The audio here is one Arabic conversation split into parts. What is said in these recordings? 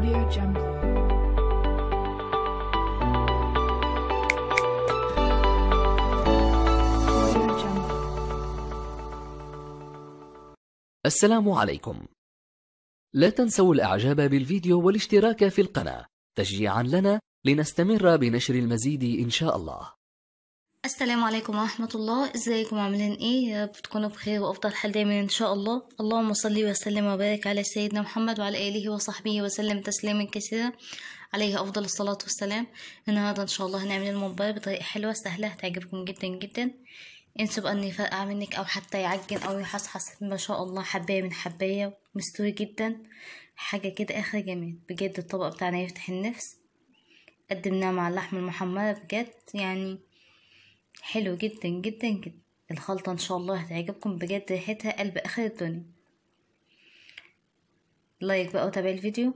Audio Jungle. السلام عليكم لا تنسوا الإعجاب بالفيديو والاشتراك في القناة تشجيعا لنا لنستمر بنشر المزيد إن شاء الله السلام عليكم ورحمة الله ازيكم عاملين ايه يا رب تكونوا بخير وافضل حال دايما ان شاء الله اللهم صل وسلم وبارك على سيدنا محمد وعلى اله وصحبه وسلم تسليما كثيرا عليه افضل الصلاة والسلام النهاردة ان شاء الله هنعمل الممبار بطريقة حلوة سهلة هتعجبكم جدا جدا انسوا بقى ان منك او حتى يعجن او يحصحص ما شاء الله حباية من حباية مستوي جدا حاجة كده اخر جميل بجد الطبق بتاعنا يفتح النفس قدمناه مع اللحم المحمرة بجد يعني حلو جدا جدا جدا الخلطة ان شاء الله هتعجبكم بجد ريحتها قلب اخر الدنيا لايك بقى وتابع الفيديو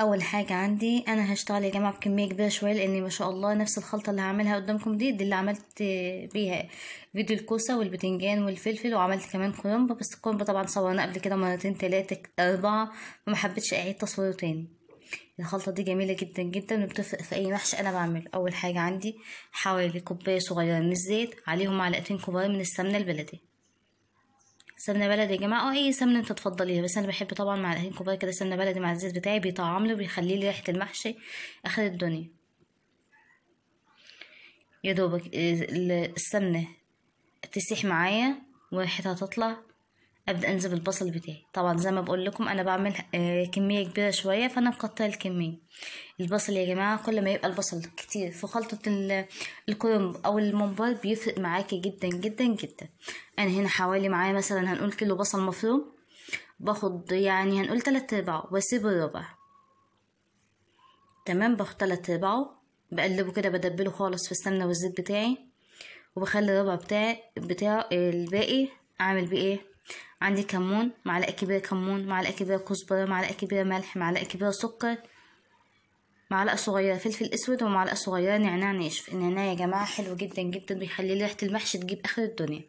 اول حاجة عندي انا هشتغل يا جماعة بكمية كبيرة شوية لان ما شاء الله نفس الخلطة اللي هعملها قدامكم دي دي اللي عملت بيها فيديو الكوسة والبتنجان والفلفل وعملت كمان كرنب بس الكرنب طبعا صورناه قبل كده مرتين تلاتة اربعة فمحبتش اعيد تصويره تاني الخلطة دي جميلة جدا جدا وبتفرق في أي محشي أنا بعمله أول حاجة عندي حوالي كوباية صغيرة من الزيت عليهم معلقتين كبار من السمنة البلدي سمنة بلدي يا جماعة أو اه أي سمنة أنت تفضليها بس أنا بحب طبعا معلقتين كبار كده سمنة بلدي مع الزيت بتاعي بيطعم لي وبيخلي لي ريحة المحشي آخر الدنيا يا دوبك آه، السمنة تسيح معايا وريحتها تطلع ابدا انزل البصل بتاعي طبعا زي ما بقول لكم انا بعمل آه، كميه كبيره شويه فانا مقطعه الكميه البصل يا جماعه كل ما يبقى البصل كتير في خلطه الكرنب او الممبار بيفرق معاكي جدا جدا جدا انا هنا حوالي معايا مثلا هنقول كيلو بصل مفروم باخد يعني هنقول تلات ارباعه واسيب الربع تمام باخد تلات ارباعه بقلبه كده بدبله خالص في السمنه والزيت بتاعي وبخلي الربع بتاعي بتاع آه، الباقي اعمل بيه ايه عندي كمون معلقة كبيرة كمون معلقة كبيرة كزبرة معلقة كبيرة ملح معلقة كبيرة سكر معلقة صغيرة فلفل اسود ومعلقة صغيرة نعناع ناشف النعناع يا جماعة حلو جدا جدا بيخلي ريحة المحشي تجيب اخر الدنيا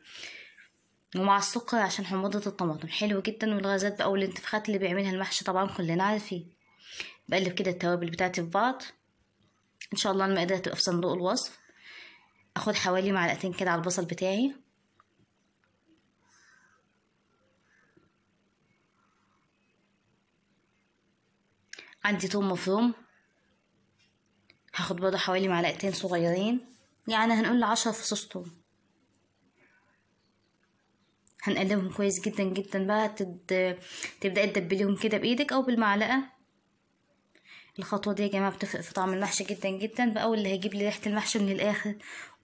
ومع السكر عشان حموضة الطماطم حلو جدا والغازات بقى والانتفاخات اللي بيعملها المحشي طبعا كلنا عارفين بقلب كده التوابل بتاعتي في بعض ان شاء الله المقادير هتبقى في صندوق الوصف اخد حوالي معلقتين كده على البصل بتاعي عندي توم مفروم هاخد برضه حوالي معلقتين صغيرين يعني هنقول عشر فصوص توم هنقلبهم كويس جدا جدا بقى تد... تبدأي تدبليهم كده بإيدك أو بالمعلقة الخطوة دي يا جماعة بتفرق في طعم المحشي جدا جدا بقى واللي هيجيب لي ريحة المحشي من الآخر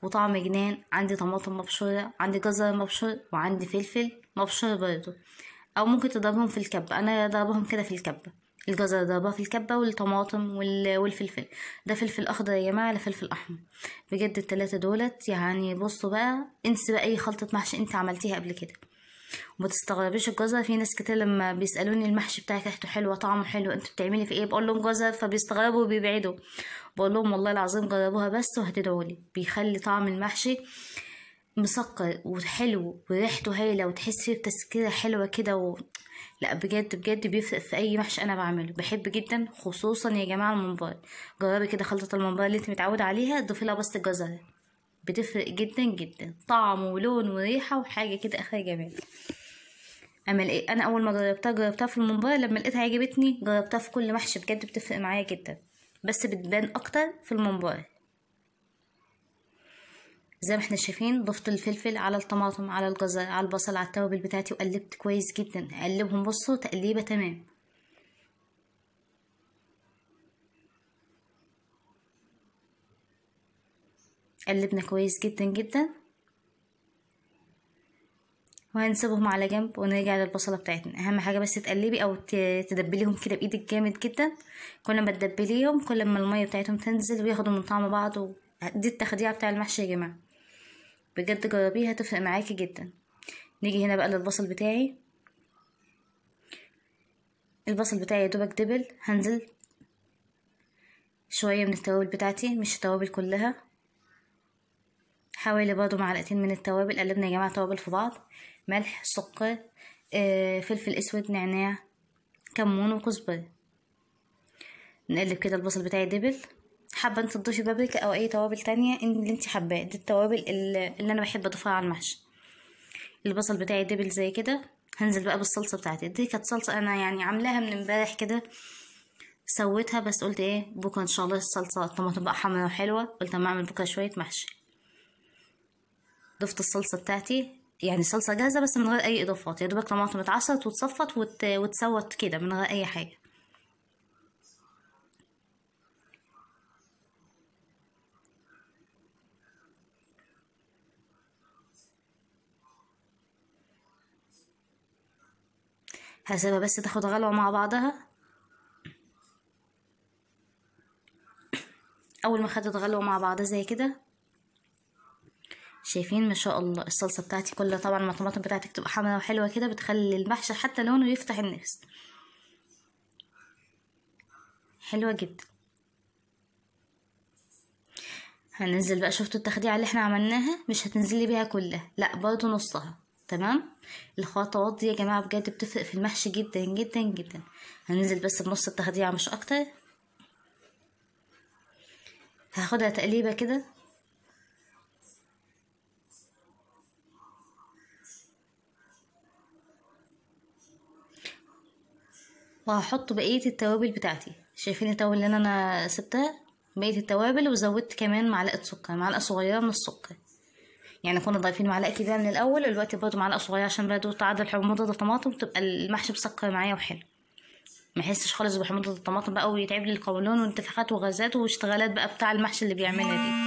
وطعم جنان عندي طماطم مبشورة عندي جزر مبشور وعندي فلفل مبشور برضه أو ممكن تضربهم في الكبة أنا ضربهم كده في الكبة الجزر ده في الكبة والطماطم والفلفل ده فلفل اخضر يا جماعة لا فلفل احمر بجد التلاتة دولت يعني بصوا بقى انسي بقى اي خلطة محشي انت عملتيها قبل كده وما تستغربيش الجزر في ناس كتير لما بيسالوني المحشي بتاعك ريحته حلوه طعمه حلو انت بتعملي في ايه بقول لهم جزر فبيستغربوا وبيبعدوا بقول لهم والله العظيم جربوها بس وهتدعوا لي بيخلي طعم المحشي مسكر وحلو وريحته هايلة وتحس فيه بتسكيرة حلوة كده و... لا بجد بجد بيفرق في اي محشي انا بعمله بحب جدا خصوصا يا جماعه الممبار جربي كده خلطه الممبار اللي انت متعوده عليها ضيفي لها بس الجزره بتفرق جدا جدا طعم ولون وريحه وحاجه كده اخر جمال اما انا اول ما جربتها جربتها في الممبار لما لقيتها عجبتني جربتها في كل محشي بجد بتفرق معايا جدا بس بتبان اكتر في الممبار زي ما احنا شايفين ضفت الفلفل على الطماطم على الجزر على البصل على التوابل بتاعتي وقلبت كويس جدا اقلبهم بصوا تقليبه تمام قلبنا كويس جدا جدا وهنسيبهم على جنب ونرجع للبصله بتاعتنا اهم حاجه بس تقلبي او تدبليهم كده بايدك جامد جدا كل ما تدبليهم كل ما الميه بتاعتهم تنزل وياخدوا من طعم بعض و... دي التخديعه بتاع المحشي يا جماعه بجد جربيها هتفرق معاكي جدا نيجي هنا بقى للبصل بتاعي البصل بتاعي يا دوبك دبل هنزل شوية من التوابل بتاعتي مش التوابل كلها حوالي برضو معلقتين من التوابل قلبنا يا جماعة توابل في بعض ملح سكر آه، فلفل اسود نعناع كمون وكزبرة نقلب كده البصل بتاعي دبل حابه انت تضيفي بابريكا او اي توابل تانية اللي انت حباه دي التوابل اللي انا بحب اضيفها على المحشي البصل بتاعي دبل زي كده هنزل بقى بالصلصه بتاعتي دي كانت صلصه انا يعني عاملاها من امبارح كده سويتها بس قلت ايه بكره ان شاء الله الصلصه الطماطم بقى حمرا وحلوه قلت اما اعمل بكره شويه محشي ضفت الصلصه بتاعتي يعني صلصه جاهزه بس من غير اي اضافات يا دوبك طماطم اتعصرت وتصفت وت... وتسوت كده من غير اي حاجه هسيبها بس تاخد غلوة مع بعضها اول ما خدت غلوة مع بعضها زي كده شايفين ما شاء الله الصلصه بتاعتي كلها طبعا ما الطماطم بتاعتك تبقى حاميه وحلوه كده بتخلي المحشي حتى لونه يفتح النفس حلوه جدا هننزل بقى شفتوا التخديعه اللي احنا عملناها مش هتنزلي بيها كلها لا برضه نصها تمام الخطوات دي يا جماعه بجد بتفرق في المحشي جدا جدا جدا هننزل بس بنص التخديعه مش اكتر هاخدها تقليبه كده وهحط بقيه التوابل بتاعتي شايفين التوابل اللي انا سبتها بقيه التوابل وزودت كمان معلقه سكر معلقه صغيره من السكر يعني كنا ضايفين معلقه كده من الاول دلوقتي برضو معلقه صغيره عشان برضو تعادل حموضه الطماطم تبقى المحشي مسكر معايا وحلو ما احسش خالص بحموضه الطماطم بقى ويتعب لي القولون وانتفاخات وغازات واشتغالات بقى بتاع المحشي اللي بيعملها دي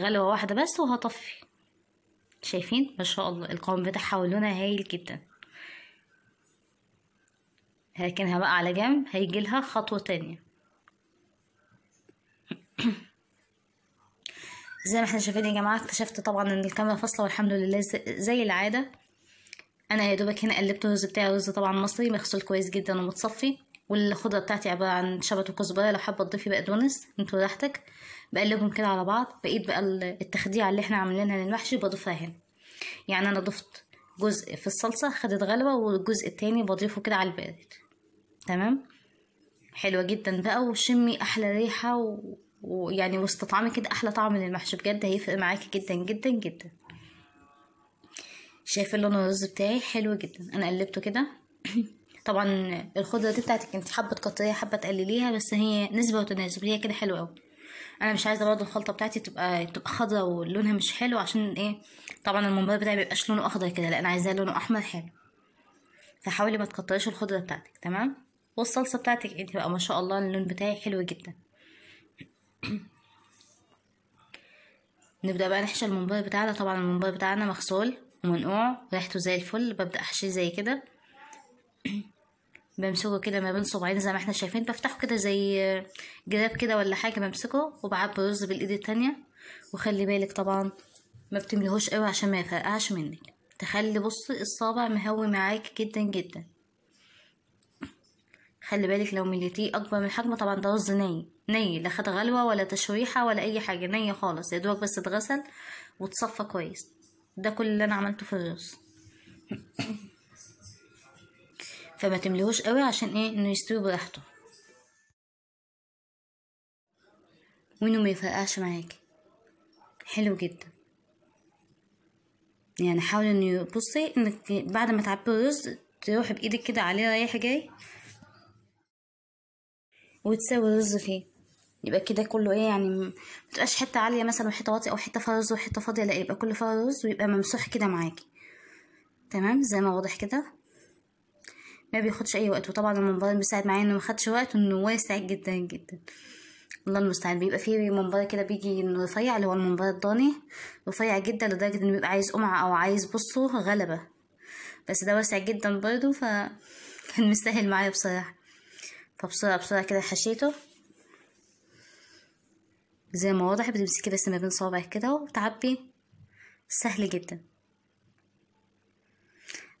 غلوه واحده بس وهطفي شايفين ما شاء الله القوام بتاعها ولونها هايل جدا لكنها بقى على جنب هيجي لها خطوه تانية زي ما احنا شايفين يا جماعه اكتشفت طبعا ان الكاميرا فاصله والحمد لله زي العاده انا يا دوبك هنا قلبت الرز بتاعي رز طبعا مصري مغسول كويس جدا ومتصفي والخضره بتاعتي عباره عن شبت وكزبره لو حابه تضيفي بقدونس انتوا راحتك بقلبهم كده على بعض بقيت بقى التخديعه اللي احنا عاملينها للمحشي بضيفها هنا يعني انا ضفت جزء في الصلصه خدت غلبة والجزء التاني بضيفه كده على البارد تمام حلوه جدا بقى وشمي احلى ريحه و... ويعني وسط طعم كده احلى طعم من المحشي بجد هيفرق معاكي جدا جدا جدا شايفه اللون الرز بتاعي حلو جدا انا قلبته كده طبعا الخضره دي بتاعتك انت حابه تقطريها حابه تقلليها بس هي نسبه وتناسب هي كده حلوه قوي انا مش عايزه برضه الخلطه بتاعتي تبقى تبقى خضره ولونها مش حلو عشان ايه طبعا الممبار بتاعي ميبقاش لونه اخضر كده لا انا عايزاه لونه احمر حلو فحاولي ما تقطريش الخضره بتاعتك تمام والصلصه بتاعتك انت إيه؟ بقى ما شاء الله اللون بتاعي حلو جدا نبدأ بقى نحشي الممبار بتاعنا طبعا الممبار بتاعنا مغسول ومنقوع ريحته زي الفل ببدأ أحشيه زي كده بمسكه كده ما بين صبعين زي ما احنا شايفين بفتحه كده زي جراب كده ولا حاجة بمسكه وبعبي رز بالإيد التانية وخلي بالك طبعا ما بتمليهوش قوي عشان ما يفرقعش منك تخلي بصي الصابع مهوي معاك جدا جدا خلي بالك لو مليتيه اكبر من حجمه طبعا ده رز نايم نية لا خد غلوة ولا تشويحة ولا أي حاجة نية خالص يا دوبك بس اتغسل وتصفى كويس ده كل اللي أنا عملته في الرز فما تمليهوش قوي عشان ايه انه يستوي براحته وانه ما يفرقعش معاكي حلو جدا يعني حاولي انه بصي انك بعد ما تعبي الرز تروحي بايدك كده عليه رايح جاي وتساوي الرز فيه يبقى كده كله ايه يعني متبقاش حته عاليه مثلا وحته واطيه او حته فرز وحته فاضيه لا يبقى كل فرز ويبقى ممسوح كده معاكي تمام زي ما واضح كده ما بياخدش اي وقت وطبعا المنبار بيساعد معايا انه مخدش وقت وانه واسع جدا جدا الله المستعان بيبقى فيه منبار كده بيجي انه رفيع اللي هو المنبار الضاني رفيع جدا لدرجه انه بيبقى عايز قمعه او عايز بصه غلبه بس ده واسع جدا برضه ف كان مستاهل معايا بصراحه فبسرعه بسرعه كده حشيته زي ما واضح بتمسكي بس ما بين صوابعك كده وتعبي سهل جدا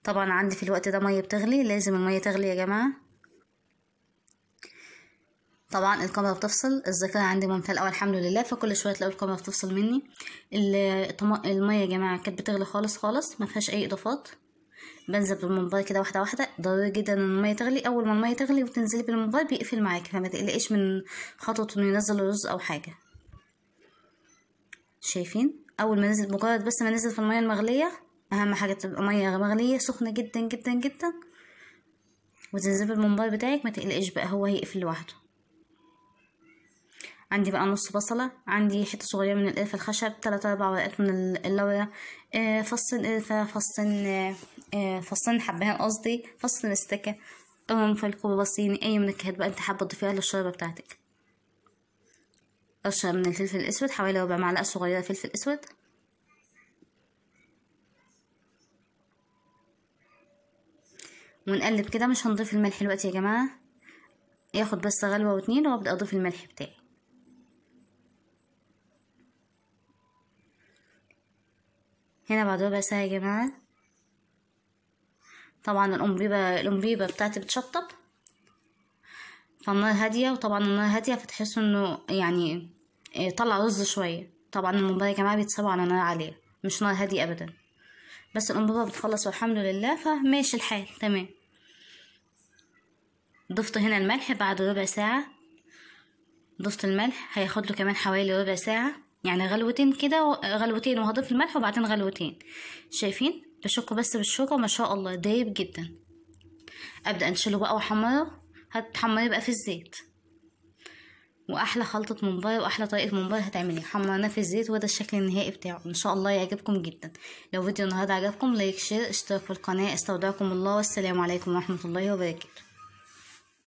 طبعا عندي في الوقت ده ميه بتغلي لازم الميه تغلي يا جماعه طبعا الكاميرا بتفصل الذاكره عندي ممتلئه الحمد لله فكل شويه تلاقي الكاميرا بتفصل مني الميه يا جماعه كانت بتغلي خالص خالص ما فيهاش اي اضافات بنزل بالموبايل كده واحده واحده ضروري جدا ان الميه تغلي اول ما الميه تغلي وتنزلي بالموبايل بيقفل معاكي فما تقلقيش من خطوه انه ينزل رز او حاجه شايفين اول ما نزل مجرد بس ما نزل في الميه المغليه اهم حاجه تبقى ميه مغليه سخنه جدا جدا جدا وتنزل الممبار بتاعك ما تقلقش بقى هو هيقفل لوحده عندي بقى نص بصلة عندي حتة صغيرة من القرفة الخشب تلات أربع ورقات من اللورة آه فصين قرفة فصين آه فصين حبهان قصدي فصين مستكة قرنفل كرواسين أي منكهات بقى انت حابة تضيفيها للشوربة بتاعتك قشرة من الفلفل الأسود حوالي ربع معلقة صغيرة فلفل أسود ونقلب كده مش هنضيف الملح دلوقتي يا جماعة ياخد بس غلوة واتنين وابدأ اضيف الملح بتاعي هنا بعد ربع ساعة يا جماعة طبعا الأنبيبة الأنبيبة بتاعتي بتشطب فالنار هادية وطبعا النار هادية فتحسوا انه يعني آه، طلع رز شوية طبعا الممبار يا جماعة بيتسابوا على نار عالية مش نار هادية ابدا بس الانبوبة بتخلص والحمد لله فماشي الحال تمام ضفت هنا الملح بعد ربع ساعة ضفت الملح هياخد له كمان حوالي ربع ساعة يعني غلوتين كده غلوتين وهضيف الملح وبعدين غلوتين شايفين بشكه بس بالشوكة ما شاء الله دايب جدا ابدا انشله بقى واحمره هتحمريه بقى في الزيت واحلى خلطه ممبار واحلى طريقه ممبار هتعمليه حمرناه في الزيت وده الشكل النهائي بتاعه ان شاء الله يعجبكم جدا لو فيديو النهارده عجبكم لايك شير اشتراك في القناه استودعكم الله والسلام عليكم ورحمه الله وبركاته